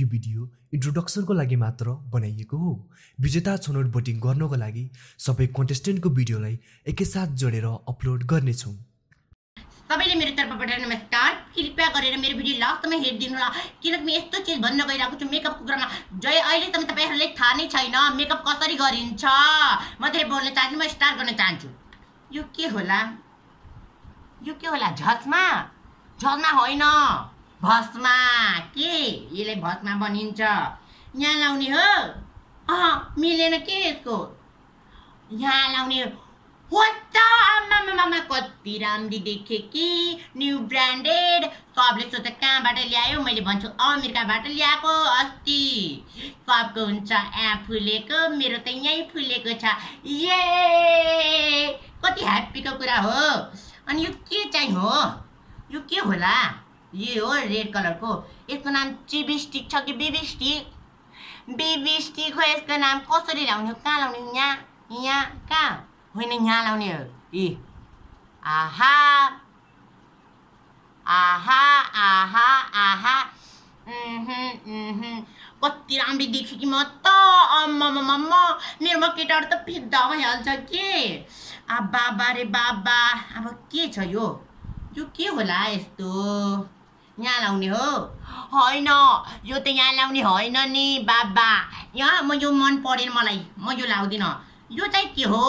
यो भिडियो इन्ट्रोडक्सनको लागि मात्र बनाइएको हो विजेता छनौट भोटिङ गर्नको लागि सबै कन्टेस्टेन्टको भिडियोलाई एकैसाथ जोडेर अपलोड गर्नेछौँ सबैले मेरो तर्फबाट नमस्कार कृपया गरेर मेरो भिडियो लास्टमा हेरिदिनु होला किनकि म यस्तो चिज भन्न गइरहेको छु मेकअपको कुरामा जय अहिलेसम्म तपाईँहरूलाई थाहा नै छैन मेकअप कसरी गरिन्छ म धेरै बोल्न चाहन्छु म स्टार गर्न चाहन्छु यो के होला यो के होला झसमा झसमा होइन भस्मा के यसले भस्मा बनिन्छ यहाँ लाउने हो अह मिलेन के यसको यहाँ लाउने हो त आमामामा कति राम्री देखेँ कि न्यु ब्रान्डेड सबले सोध कहाँबाट ल्यायो मैले भन्छु अमेरिकाबाट ल्याएको अस्ति सबको हुन्छ यहाँ फुलेको मेरो त यहीँ फुलेको छ ए कति ह्याप्पीको कुरा हो अनि यो के चाहिँ हो यो के होला ये हो रेड कलरको यसको नाम चिबिस्टिक छ कि बिबिस्टिक बिबिस्टिक हो यसको नाम कसरी लाउने हो कहाँ लाउने यहाँ यहाँ कहाँ होइन यहाँ लाउने हो ए आहा आहा आहा आहा कति राम्रो देखेँ कि म त अम्म मेरोमा केटाहरू त फिद्दा भइहाल्छ के आ बाबा रे बाबा अब के छ यो यो के होला यस्तो यहाँ लाउने हो होइन यो त यहाँ लाउने होइन नि बाबा यहाँ म यो मन परेन मलाई म यो लाउँदिनँ यो चाहिँ के हो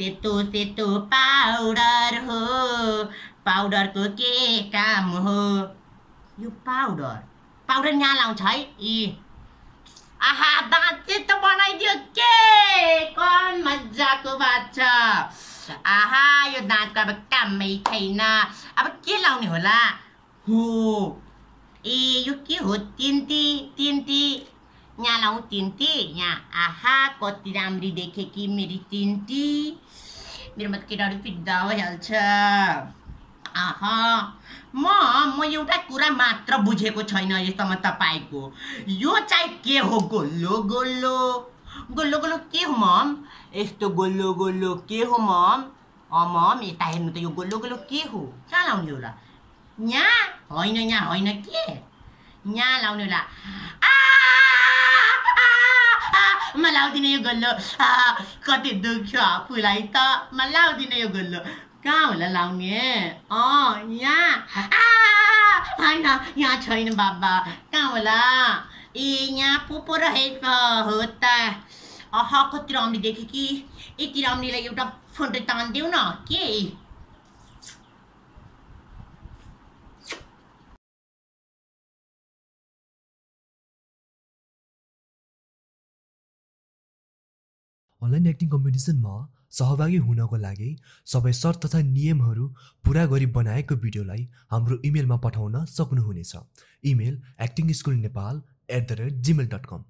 सेतो सेतो पाउडर हो पाउडरको के काम हो यो पाउडर पाउडर यहाँ लाउँछ है ए आहा दाँचे त बनाइदियो के कन मजाको बात छ आहा यो दाँतको अब कामै छैन अब के लाउने होला हो ए यो के हो तिन्ती तिन्ती यहाँ लाउ तिन्ती यहाँ आहा कति राम्री देखेँ कि मेरी तिन्ती मेरोमा त केटाहरू पिट्दा भइहाल्छ आहा म म एउटा कुरा मात्र बुझेको छैन यस्तोमा तपाईँको यो चाहिँ के हो गोल्लो गोल्लो गोल्लो गोल्लो के हो मम यस्तो गोल्लो गोल्लो के हो मम अँ मम यता हेर्नु त यो गोल्लो गोल्लो के हो कहाँ लाउने होला यहाँ होइन यहाँ होइन के यहाँ लाउनु होला म लाउँदिनँ यो गल्लो कति दुख्यो आफूलाई त म लाउँदिनँ यो गल्लो कहाँ होला लाउने अँ यहाँ होइन यहाँ छैन बाबा कहाँ होला ए यहाँ पोपो रहेछ हो त अह कति रम्ली देखेँ कि यति रम्लीलाई एउटा फोटो तान्देऊ न के अनलाइन एक्टिङ कम्पिटिसनमा सहभागी हुनको लागि सबै सर्त तथा नियमहरू पुरा गरी बनाएको भिडियोलाई हाम्रो इमेलमा पठाउन सक्नुहुनेछ email acting school Nepal at the rate Gmail dot com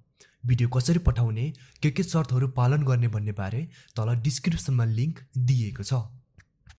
video कसरी पठाउने के के सर्तहरू पालन गर्ने भन्ने बारे तल डिस्क्रिप्सनमा लिङ्क दिएको छ